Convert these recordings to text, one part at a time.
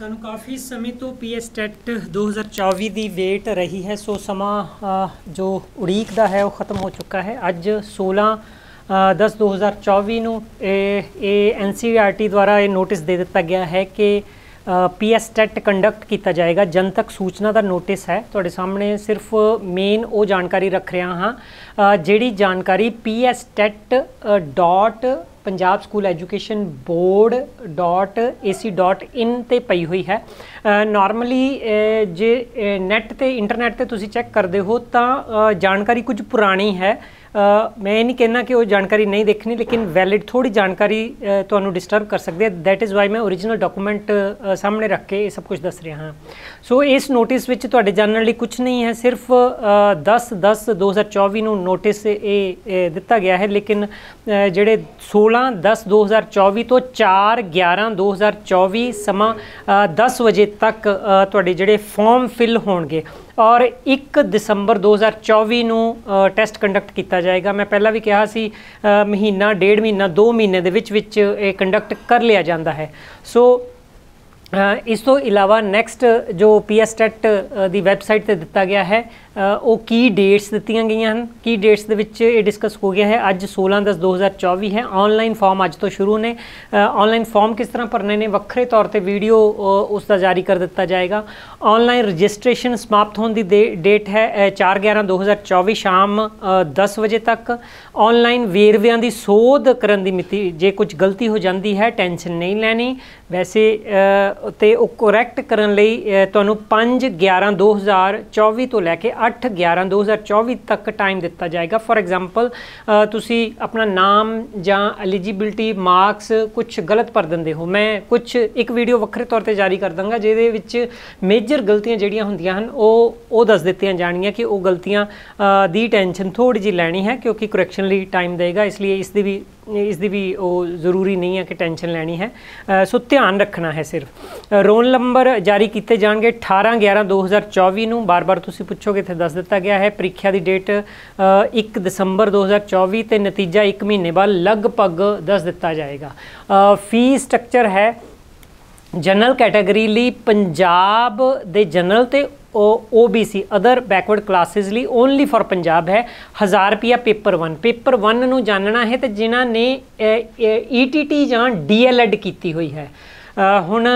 ਸਾਨੂੰ ਕਾਫੀ ਸਮੇਂ ਤੋਂ ਪੀਐਸ ਟੈਟ 2024 ਦੀ ਵੇਟ ਰਹੀ ਹੈ ਸੋ ਸਮਾਂ ਜੋ ਉਡੀਕ ਦਾ ਹੈ ਉਹ ਖਤਮ ਹੋ ਚੁੱਕਾ ਹੈ ਅੱਜ 16 10 2024 ਨੂੰ ਇਹ ਐਨਸੀਆਰਟੀ ਦੁਆਰਾ ਇਹ ਨੋਟਿਸ ਦੇ ਦਿੱਤਾ ਗਿਆ ਹੈ ਕਿ ਪੀਐਸ ਟੈਟ ਕੰਡਕਟ ਕੀਤਾ ਜਾਏਗਾ ਜਨਤਕ ਸੂਚਨਾ ਦਾ ਨੋਟਿਸ ਹੈ ਤੁਹਾਡੇ ਸਾਹਮਣੇ ਸਿਰਫ ਮੇਨ ਉਹ ਜਾਣਕਾਰੀ ਰੱਖ ਰਿਹਾ ਹਾਂ ਜਿਹੜੀ ਜਾਣਕਾਰੀ PS dot Punjab school education board.ac.in ਤੇ ਪਈ ਹੋਈ ਹੈ ਨਾਰਮਲੀ ਜੇ ਨੈਟ ਤੇ ਇੰਟਰਨੈਟ ਤੇ ਤੁਸੀਂ ਚੈੱਕ ਕਰਦੇ ਹੋ ਤਾਂ ਜਾਣਕਾਰੀ ਕੁਝ ਪੁਰਾਣੀ ਹੈ ਮੈਂ ਇਹ ਨਹੀਂ ਕਹਿਣਾ ਕਿ ਉਹ ਜਾਣਕਾਰੀ ਨਹੀਂ ਦੇਖਣੀ ਲੇਕਿਨ ਵੈਲਿਡ ਥੋੜੀ ਜਾਣਕਾਰੀ ਤੁਹਾਨੂੰ ਡਿਸਟਰਬ ਕਰ ਸਕਦੀ ਹੈ ਥੈਟ ਇਜ਼ ਵਾਈ ਮੈਂ origignal ਡਾਕੂਮੈਂਟ ਸਾਹਮਣੇ ਰੱਖ ਕੇ ਇਹ ਸਭ ਕੁਝ ਦੱਸ ਰਿਹਾ ਹਾਂ ਸੋ ਇਸ ਨੋਟਿਸ ਵਿੱਚ ਤੁਹਾਡੇ ਜਾਣਨ ਲਈ ਕੁਝ ਨਹੀਂ ਹੈ ਸਿਰਫ 10 10 2024 ਨੂੰ ਨੋਟਿਸ ਇਹ ਦਿੱਤਾ ਗਿਆ ਹੈ ਲੇਕਿਨ ਜਿਹੜੇ 16 10 2024 ਤੋਂ 4 11 2024 ਸਮਾਂ 10 ਵਜੇ ਤੱਕ ਤੁਹਾਡੇ ਜਿਹੜੇ ਫਾਰਮ ਫਿਲ ਹੋਣਗੇ ਔਰ 1 ਦਸੰਬਰ 2024 ਨੂੰ ਟੈਸਟ ਕੰਡਕਟ ਕੀਤਾ ਜਾਏਗਾ ਮੈਂ ਪਹਿਲਾਂ ਵੀ ਕਿਹਾ ਸੀ ਮਹੀਨਾ ਡੇਢ ਮਹੀਨਾ 2 ਮਹੀਨੇ ਦੇ ਵਿੱਚ ਵਿੱਚ ਇਹ ਕੰਡਕਟ ਕਰ ਲਿਆ ਜਾਂਦਾ ਹੈ ਸੋ ਇਸ ਤੋਂ ਇਲਾਵਾ ਨੈਕਸਟ ਜੋ ਪੀਐਸਟੈਟ e ਦੀ ਵੈਬਸਾਈਟ ਤੇ ਦਿੱਤਾ ਗਿਆ ਹੈ ਉਹ ਕੀ ਡੇਟਸ ਦਿੱਤੀਆਂ ਗਈਆਂ ਹਨ ਕੀ ਡੇਟਸ ਦੇ ਵਿੱਚ ਇਹ ਡਿਸਕਸ ਹੋ ਗਿਆ ਹੈ ਅੱਜ 16 10 2024 ਹੈ ਆਨਲਾਈਨ ਫਾਰਮ ਅੱਜ ਤੋਂ ਸ਼ੁਰੂ ਨੇ ਆਨਲਾਈਨ ਫਾਰਮ ਕਿਸ ਤਰ੍ਹਾਂ ਭਰਨੇ ਨੇ ਵੱਖਰੇ ਤੌਰ ਤੇ ਵੀਡੀਓ ਉਸ ਦਾ ਜਾਰੀ ਕਰ ਦਿੱਤਾ ਜਾਏਗਾ ਆਨਲਾਈਨ ਰਜਿਸਟ੍ਰੇਸ਼ਨ ਸਮਾਪਤ ਹੋਣ ਦੀ ਡੇਟ ਹੈ 4 11 2024 ਸ਼ਾਮ 10 ਵਜੇ ਤੱਕ ਆਨਲਾਈਨ ਵੇਰਵਿਆਂ ਦੀ ਸੋਧ ਕਰਨ ਦੀ ਮਿਤੀ ਜੇ ਕੁਝ ਗਲਤੀ ਹੋ ਜਾਂਦੀ ਹੈ ਟੈਨਸ਼ਨ ਨਹੀਂ ਲੈਣੀ ਵੈਸੇ ਤੇ ਉਹ ਕਰੈਕਟ ਕਰਨ ਲਈ ਤੁਹਾਨੂੰ 5 11 2024 ਤੋਂ ਲੈ ਕੇ 8 11 2024 ਤੱਕ ਟਾਈਮ ਦਿੱਤਾ ਜਾਏਗਾ ਫੋਰ ਐਗਜ਼ਾਮਪਲ ਤੁਸੀਂ ਆਪਣਾ ਨਾਮ ਜਾਂ ਐਲੀਜੀਬਿਲਟੀ ਮਾਰਕਸ ਕੁਝ ਗਲਤ ਭਰ ਦਿੰਦੇ ਹੋ ਮੈਂ ਕੁਝ ਇੱਕ ਵੀਡੀਓ ਵੱਖਰੇ ਤੌਰ ਤੇ ਜਾਰੀ ਕਰ ਦਾਂਗਾ ਜਿਹਦੇ ਵਿੱਚ ਮੇਜਰ ਗਲਤੀਆਂ ਜਿਹੜੀਆਂ ਹੁੰਦੀਆਂ ਹਨ ਉਹ ਉਹ ਦੱਸ ਦਿੱਤੀਆਂ ਜਾਣੀਆਂ ਕਿ ਉਹ ਗਲਤੀਆਂ ਦੀ ਟੈਨਸ਼ਨ ਥੋੜੀ ਜੀ ਲੈਣੀ ਹੈ ਕਿਉਂਕਿ ਕਰੈਕਸ਼ਨ ਲਈ ਟਾਈਮ ਦੇਗਾ ਇਸ ਲਈ ਇਸ ਦੀ ਵੀ ਇਸ ਦੀ ਵੀ ਉਹ ਜ਼ਰੂਰੀ ਨਹੀਂ ਹੈ ਕਿ ਟੈਨਸ਼ਨ ਲੈਣੀ ਹੈ ਸੋ ਧਿਆਨ ਰੱਖਣਾ ਹੈ ਸਿਰਫ ਰੋਲ ਨੰਬਰ ਜਾਰੀ ਕੀਤੇ ਜਾਣਗੇ 18 11 2024 ਨੂੰ ਬਾਰ-ਬਾਰ ਤੁਸੀਂ ਪੁੱਛੋਗੇ ਤੇ ਦੱਸ ਦਿੱਤਾ ਗਿਆ ਹੈ ਪ੍ਰੀਖਿਆ ਦੀ ਡੇਟ 1 ਦਸੰਬਰ 2024 ਤੇ ਨਤੀਜਾ 1 ਮਹੀਨੇ ਬਾਅਦ ਲਗਭਗ ਦੱਸ ਦਿੱਤਾ ਜਾਏਗਾ ਫੀ ਸਟਰਕਚਰ ਹੈ ਜਨਰਲ ਕੈਟਾਗਰੀ ਲਈ ਪੰਜਾਬ ਦੇ ਜਨਰਲ ਤੇ OBC ਅਦਰ ਬੈਕਵਰਡ ਕਲਾਸਿਸ ਲਈ ਓਨਲੀ ਫॉर ਪੰਜਾਬ ਹੈ 1000 ਰੁਪਿਆ ਪੇਪਰ 1 ਪੇਪਰ 1 ਨੂੰ ਜਾਣਨਾ ਹੈ ਤੇ ਜਿਨ੍ਹਾਂ ਨੇ ETT ਜਾਂ DLED ਕੀਤੀ ਹੋਈ ਹੈ ਹੁਣ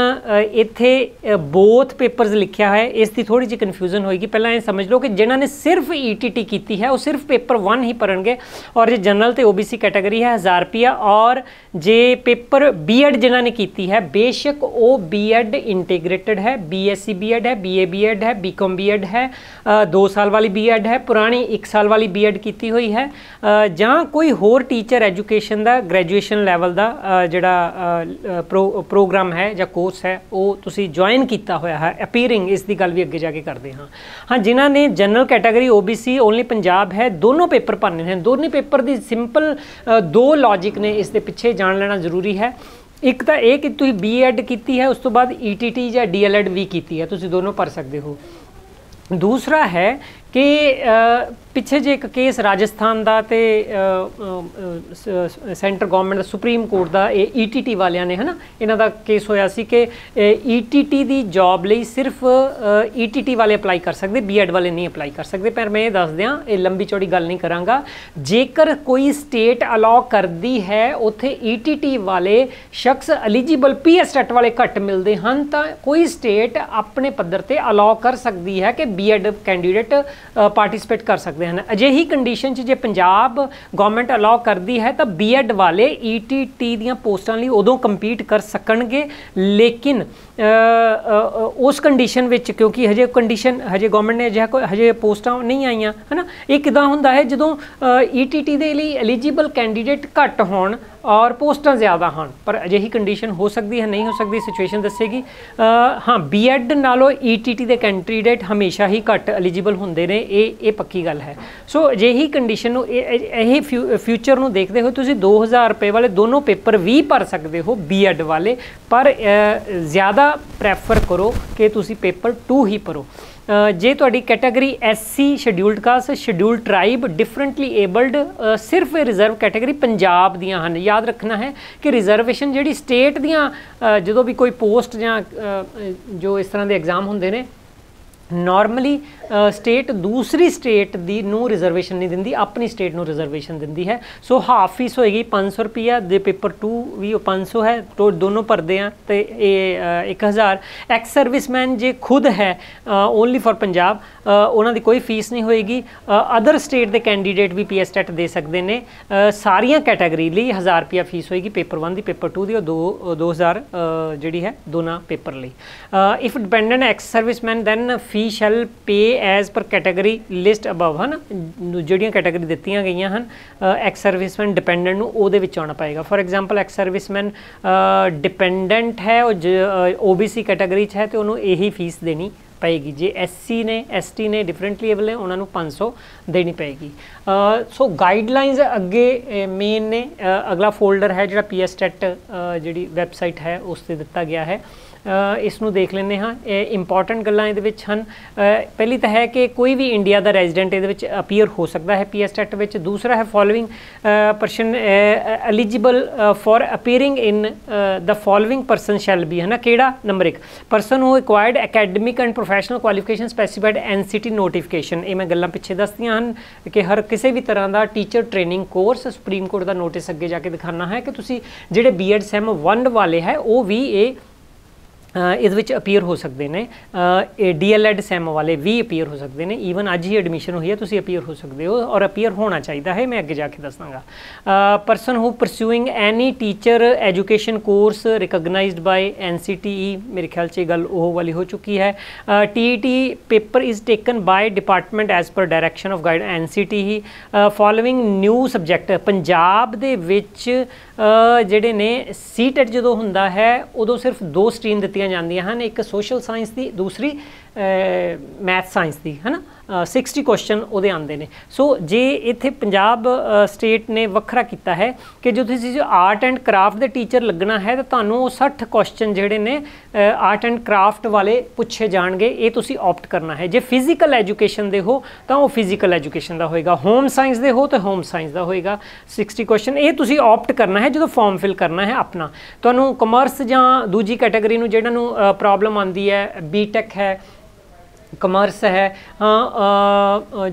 ਇੱਥੇ ਬੋਥ ਪੇਪਰਸ ਲਿਖਿਆ ਹੈ ਇਸ ਦੀ ਥੋੜੀ ਜਿਹੀ ਕਨਫਿਊਜ਼ਨ ਹੋਏਗੀ ਪਹਿਲਾਂ ਇਹ ਸਮਝ ਲਓ ਕਿ ਜਿਨ੍ਹਾਂ ਨੇ ਸਿਰਫ ਈਟੀਟੀ e ਕੀਤੀ ਹੈ ਉਹ ਸਿਰਫ ਪੇਪਰ 1 ਹੀ ਪੜਨਗੇ ਔਰ ਜੇ ਜਨਰਲ ਤੇ ਓਬੀਸੀ ਕੈਟਾਗਰੀ ਹੈ 1000 ਰੁਪਿਆ ਔਰ ਜੇ ਪੇਪਰ ਬੀਐਡ ਜਿਨ੍ਹਾਂ ਨੇ ਕੀਤੀ ਹੈ ਬੇਸ਼ੱਕ ਉਹ ਬੀਐਡ ਇੰਟੀਗ੍ਰੇਟਿਡ ਹੈ ਬੀਐਸਸੀ ਬੀਐਡ e ਹੈ ਬੀਏ ਬੀਐਡ ਹੈ ਬੀਕਮ ਬੀਐਡ ਹੈ 2 ਸਾਲ ਵਾਲੀ ਬੀਐਡ ਹੈ ਪੁਰਾਣੀ 1 ਸਾਲ ਵਾਲੀ ਬੀਐਡ ਕੀਤੀ ਹੋਈ ਹੈ ਜਾਂ ਕੋਈ ਹੋਰ ਟੀਚਰ ਐਜੂਕੇਸ਼ਨ ਦਾ ਗ੍ਰੈਜੂਏਸ਼ਨ ਲੈਵਲ ਦਾ ਜਿਹੜਾ ਪ੍ਰੋਗਰਾਮ ਹੈ ਜਾਂ ਕੋਰਸ ਹੈ ਉਹ ਤੁਸੀਂ ਜੁਆਇਨ ਕੀਤਾ ਹੋਇਆ ਹੈ ਅਪੀਅਰਿੰਗ ਇਸ ਦੀ ਗੱਲ ਵੀ ਅੱਗੇ ਜਾ ਕੇ ਕਰਦੇ ਹਾਂ ਹਾਂ ਜਿਨ੍ਹਾਂ ਨੇ general category OBC only Punjab ਹੈ ਦੋਨੋਂ ਪੇਪਰ ਭਰਨੇ ਹਨ ਦੋਨੇ ਪੇਪਰ ਦੀ ਸਿੰਪਲ ਦੋ ਲੌਜੀਕ ਨੇ ਇਸ ਦੇ ਪਿੱਛੇ ਜਾਣ ਲੈਣਾ ਜ਼ਰੂਰੀ ਹੈ ਇੱਕ ਤਾਂ ਇਹ ਕਿ ਤੁਸੀਂ ਬੀਐਡ e ਕੀਤੀ ਹੈ ਉਸ ਤੋਂ ਬਾਅਦ ਈਟੀਟੀ e ਜਾਂ ਡੀਐਲਐਡ e ਵੀ ਕੀਤੀ ਹੈ ਤੁਸੀਂ ਦੋਨੋਂ ਭਰ ਸਕਦੇ ਹੋ ਦੂਸਰਾ ਹੈ ਕਿ ਪਿੱਛੇ ਜੇ ਇੱਕ ਕੇਸ ਰਾਜਸਥਾਨ ਦਾ ਤੇ ਸੈਂਟਰ ਗਵਰਨਮੈਂਟ ਦਾ ਸੁਪਰੀਮ ਕੋਰਟ ਦਾ ਇਹ ਈਟੀਟੀ e ਵਾਲਿਆਂ ਨੇ ਹਨਾ ਇਹਨਾਂ ਦਾ ਕੇਸ ਹੋਇਆ ਸੀ ਕਿ ਈਟੀਟੀ e ਦੀ ਜੌਬ ਲਈ ਸਿਰਫ ਈਟੀਟੀ e ਵਾਲੇ ਅਪਲਾਈ ਕਰ ਸਕਦੇ ਬੀਐਡ ਵਾਲੇ ਨਹੀਂ ਅਪਲਾਈ ਕਰ ਸਕਦੇ ਪਰ ਮੈਂ ਇਹ ਦੱਸ ਦਿਆਂ ਇਹ ਲੰਬੀ ਚੌੜੀ ਗੱਲ ਨਹੀਂ ਕਰਾਂਗਾ ਜੇਕਰ ਕੋਈ ਸਟੇਟ ਅਲਾਉ ਕਰਦੀ ਹੈ ਉਥੇ ਈਟੀਟੀ ਵਾਲੇ ਸ਼ਖਸ ਐਲੀਜੀਬਲ ਪੀਐਸਟੈਟ ਵਾਲੇ ਘੱਟ ਮਿਲਦੇ ਹਨ ਤਾਂ ਕੋਈ ਸਟੇਟ ਆਪਣੇ ਪੱਧਰ ਤੇ ਅਲਾਉ ਕਰ ਸਕਦੀ ਹੈ ਕਿ ਬੀਐਡ ਕੈਂਡੀਡੇਟ ਪਾਰਟਿਸਿਪੇਟ ਕਰ ਸਕਦੇ ਹਨ ਅਜਿਹੀ ਕੰਡੀਸ਼ਨ 'ਚ ਜੇ ਪੰਜਾਬ ਗਵਰਨਮੈਂਟ ਅਲਾਉ ਕਰਦੀ ਹੈ ਤਾਂ ਬੀਐਡ ਵਾਲੇ ਈਟੀਟੀ e ਦੀਆਂ ਪੋਸਟਾਂ ਲਈ ਉਦੋਂ ਕੰਪੀਟ ਕਰ ਸਕਣਗੇ ਲੇਕਿਨ ਉਸ ਕੰਡੀਸ਼ਨ ਵਿੱਚ ਕਿਉਂਕਿ ਹਜੇ ਕੰਡੀਸ਼ਨ ਹਜੇ ਗਵਰਨਮੈਂਟ ਨੇ ਅਜਿਹਾ ਕੋਈ ਹਜੇ ਪੋਸਟਾਂ ਨਹੀਂ ਆਈਆਂ ਹਨਾ ਇਹ ਕਿਦਾਂ ਹੁੰਦਾ ਹੈ ਜਦੋਂ ਈਟੀਟੀ e ਦੇ ਲਈ ਐਲੀਜੀਬਲ ਕੈਂਡੀਡੇਟ ਘੱਟ ਹੋਣ ਔਰ ਪੋਸਟਾਂ ਜ਼ਿਆਦਾ ਹਨ ਪਰ ਅਜਿਹੀ ਕੰਡੀਸ਼ਨ ਹੋ ਸਕਦੀ ਹੈ ਨਹੀਂ ਹੋ ਸਕਦੀ ਸਿਚੁਏਸ਼ਨ ਦੱਸੇਗੀ ਹਾਂ ਬੀਐਡ ਨਾਲੋਂ ਈਟੀਟੀ e ਦੇ ਕੈਂਡੀਡੇਟ ਹਮੇਸ਼ਾ ਹੀ ਘੱਟ ਐਲੀਜੀਬਲ ਹੁੰਦੇ ਨੇ ਇਹ ਇਹ ਪੱਕੀ ਗੱਲ ਹੈ ਸੋ ਅਜਿਹੀ ਕੰਡੀਸ਼ਨ ਨੂੰ ਇਹ ਫਿਊਚਰ ਨੂੰ ਦੇਖਦੇ ਹੋਏ ਤੁਸੀਂ 2000 ਰੁਪਏ ਵਾਲੇ ਦੋਨੋਂ ਪੇਪਰ ਵੀ ਭਰ ਸਕਦੇ ਹੋ ਬੀਐਡ ਵਾਲੇ ਪਰ ਜ਼ਿਆਦਾ ਜ਼ਿਆਦਾ ਪ੍ਰੈਫਰ ਕਰੋ ਕਿ ਤੁਸੀਂ ਪੇਪਰ 2 ਹੀ ਪੜੋ ਜੇ ਤੁਹਾਡੀ category SC scheduled caste scheduled tribe differently abled ਸਿਰਫ ਰਿਜ਼ਰਵ ਕੈਟਾਗਰੀ ਪੰਜਾਬ ਦੀਆਂ ਹਨ ਯਾਦ ਰੱਖਣਾ ਹੈ ਕਿ ਰਿਜ਼ਰਵੇਸ਼ਨ ਜਿਹੜੀ ਸਟੇਟ ਦੀਆਂ ਜਦੋਂ ਵੀ ਕੋਈ ਪੋਸਟ ਜਾਂ ਜੋ ਇਸ ਤਰ੍ਹਾਂ ਦੇ ਐਗਜ਼ਾਮ ਹੁੰਦੇ ਨੇ ਨਾਰਮਲੀ ਸਟੇਟ ਦੂਸਰੀ ਸਟੇਟ ਦੀ ਨੂੰ ਰਿਜ਼ਰਵੇਸ਼ਨ ਨਹੀਂ ਦਿੰਦੀ ਆਪਣੀ ਸਟੇਟ ਨੂੰ ਰਿਜ਼ਰਵੇਸ਼ਨ ਦਿੰਦੀ ਹੈ ਸੋ ਹਾਫ ਫੀਸ ਹੋਏਗੀ 500 ਰੁਪਿਆ ਦੇ ਪੇਪਰ 2 ਵੀ ਉਹ 500 ਹੈ ਤੋ ਦੋਨੋਂ ਪਰਦੇ ਆ ਤੇ ਇਹ 1000 ਐਕਸ ਸਰਵਿਸਮੈਨ ਜੇ ਖੁਦ ਹੈ ਓਨਲੀ ਫॉर ਪੰਜਾਬ ਉਹਨਾਂ ਦੀ ਕੋਈ ਫੀਸ ਨਹੀਂ ਹੋਏਗੀ ਅਦਰ ਸਟੇਟ ਦੇ ਕੈਂਡੀਡੇਟ ਵੀ ਪੀਐਸ ਟੈਟ ਦੇ ਸਕਦੇ ਨੇ ਸਾਰੀਆਂ ਕੈਟਾਗਰੀ ਲਈ 1000 ਰੁਪਿਆ ਫੀਸ ਹੋਏਗੀ ਪੇਪਰ 1 ਦੀ ਪੇਪਰ 2 ਦੀ ਉਹ 2000 ਜਿਹੜੀ ਹੈ ਦੋਨਾਂ ਪੇਪਰ ਲਈ if dependent ex servicemen then fee shall pay as per category list above ਹਨ ਜਿਹੜੀਆਂ ਕੈਟਾਗਰੀ ਦਿੱਤੀਆਂ ਗਈਆਂ ਹਨ ਐਕਸ ਸਰਵਿਸਮੈਨ ਡਿਪੈਂਡੈਂਟ ਨੂੰ ਉਹਦੇ ਵਿੱਚ ਆਉਣਾ ਪਏਗਾ for example ex serviceman dependent ਹੈ ਉਹ ਓਬੀਸੀ ਕੈਟਾਗਰੀ 'ਚ ਹੈ ਤੇ ਉਹਨੂੰ ਇਹੀ ਫੀਸ ਦੇਣੀ ਪਏਗੀ ਜੇ ਐਸਸੀ ਨੇ ਐਸਟੀ ਨੇ ਡਿਫਰੈਂਟਲੀ ਅਵੇਲ ਨੇ ਉਹਨਾਂ ਨੂੰ 500 ਦੇਣੀ ਪਏਗੀ ਸੋ ਗਾਈਡਲਾਈਨਸ ਅੱਗੇ ਮੇਨ ਨੇ ਅਗਲਾ ਫੋਲਡਰ ਹੈ ਜਿਹੜਾ ਪੀਐਸਟੈਟ e ਜਿਹੜੀ ਵੈਬਸਾਈਟ ਹੈ ਉਸ ਤੇ ਦਿੱਤਾ ਗਿਆ ਹੈ ਇਸ ਨੂੰ ਦੇਖ ਲੈਂਦੇ ਹਾਂ ਇਹ ਇੰਪੋਰਟੈਂਟ ਗੱਲਾਂ ਇਹਦੇ ਵਿੱਚ ਹਨ ਪਹਿਲੀ ਤਾਂ ਹੈ ਕਿ ਕੋਈ ਵੀ ਇੰਡੀਆ ਦਾ ਰੈਜ਼ੀਡੈਂਟ ਇਹਦੇ ਵਿੱਚ ਅਪੀਅਰ ਹੋ ਸਕਦਾ ਹੈ ਪੀਐਸ ਟੈਟ ਵਿੱਚ ਦੂਸਰਾ ਹੈ following person eligible for appearing in the following person shall be ਹੈ ਨਾ ਕਿਹੜਾ number 1 person who required academic and professional qualification specified NCT notification ਇਹ ਮੈਂ ਗੱਲਾਂ ਪਿੱਛੇ ਦੱਸਦੀਆਂ ਹਨ ਕਿ ਹਰ ਕਿਸੇ ਵੀ ਤਰ੍ਹਾਂ ਦਾ teacher training course supreme court ਦਾ ਨੋਟਿਸ ਅੱਗੇ ਜਾ ਕੇ ਦਿਖਾਣਾ ਹੈ ਕਿ ਤੁਸੀਂ ਜਿਹੜੇ ਬੀਐਡ ਸੈਮ 1 ਵਾਲੇ ਹੈ ਉਹ ਵੀ ਇਹ ਇਸ ਵਿੱਚ ਅਪੀਅਰ ਹੋ ਸਕਦੇ ਨੇ ਡੀਐਲਐਡ ਸੈਮ ਵਾਲੇ ਵੀ ਅਪੀਅਰ ਹੋ ਸਕਦੇ ਨੇ ਈਵਨ ਅੱਜ ਹੀ ਐਡਮਿਸ਼ਨ ਹੋਈ ਹੈ ਤੁਸੀਂ ਅਪੀਅਰ ਹੋ ਸਕਦੇ ਹੋ ਔਰ ਅਪੀਅਰ ਹੋਣਾ ਚਾਹੀਦਾ ਹੈ ਮੈਂ ਅੱਗੇ ਜਾ ਕੇ ਦੱਸਾਂਗਾ person who pursuing any teacher education course recognised by NCTE ਮੇਰੇ ਖਿਆਲ 'ਚ ਇਹ ਗੱਲ ਉਹ ਵਾਲੀ ਹੋ ਚੁੱਕੀ ਹੈ TT paper is taken by department as per direction of guide NCTE following new subject Punjab ਦੇ ਵਿੱਚ ਜਿਹੜੇ ਨੇ ਸੀਟੈਟ ਜਦੋਂ ਹੁੰਦਾ ਹੈ ਉਦੋਂ ਸਿਰਫ ਦੋ ਸਟਰੀਮ ਦਿੱਤੀ ਦਿੱਤੀਆਂ ਜਾਂਦੀਆਂ ਹਨ ਇੱਕ ਸੋਸ਼ਲ ਸਾਇੰਸ ਦੀ ਦੂਸਰੀ ਮੈਥ ਸਾਇੰਸ ਦੀ ਨਾ 60 ਕੁਐਸਚਨ ਉਹਦੇ ਆਉਂਦੇ ਨੇ ਸੋ ਜੇ ਇੱਥੇ ਪੰਜਾਬ ਸਟੇਟ ਨੇ ਵੱਖਰਾ ਕੀਤਾ ਹੈ ਕਿ ਜੇ ਤੁਸੀਂ ਆਰਟ ਐਂਡ ਕਰਾਫਟ ਦੇ ਟੀਚਰ ਲੱਗਣਾ ਹੈ ਤਾਂ ਤੁਹਾਨੂੰ ਉਹ 60 ਕੁਐਸਚਨ ਜਿਹੜੇ ਨੇ ਆਰਟ ਐਂਡ ਕਰਾਫਟ ਵਾਲੇ ਪੁੱਛੇ ਜਾਣਗੇ ਇਹ ਤੁਸੀਂ ਆਪਟ ਕਰਨਾ ਹੈ ਜੇ ਫਿਜ਼ੀਕਲ ਐਜੂਕੇਸ਼ਨ ਦੇ ਹੋ ਤਾਂ ਉਹ ਫਿਜ਼ੀਕਲ ਐਜੂਕੇਸ਼ਨ ਦਾ ਹੋਏਗਾ ਹੋਮ ਸਾਇੰਸ ਦੇ ਹੋ ਤਾਂ ਹੋਮ ਸਾਇੰਸ ਦਾ ਹੋਏਗਾ 60 ਕੁਐਸਚਨ ਇਹ ਤੁਸੀਂ ਆਪਟ ਕਰਨਾ ਹੈ ਜਦੋਂ ਫਾਰਮ ਫਿਲ ਕਰਨਾ ਹੈ ਆਪਣਾ ਤੁਹਾਨੂੰ ਕਮਰਸ ਜਾਂ ਦੂਜੀ ਕੈਟਾਗਰੀ ਨੂੰ ਜਿਹੜਾ ਨੂੰ ਪ੍ਰੋਬਲਮ ਆਉਂਦੀ ਹੈ ਬੀਟੈਕ ਹੈ ਕਮਰਸ ਹੈ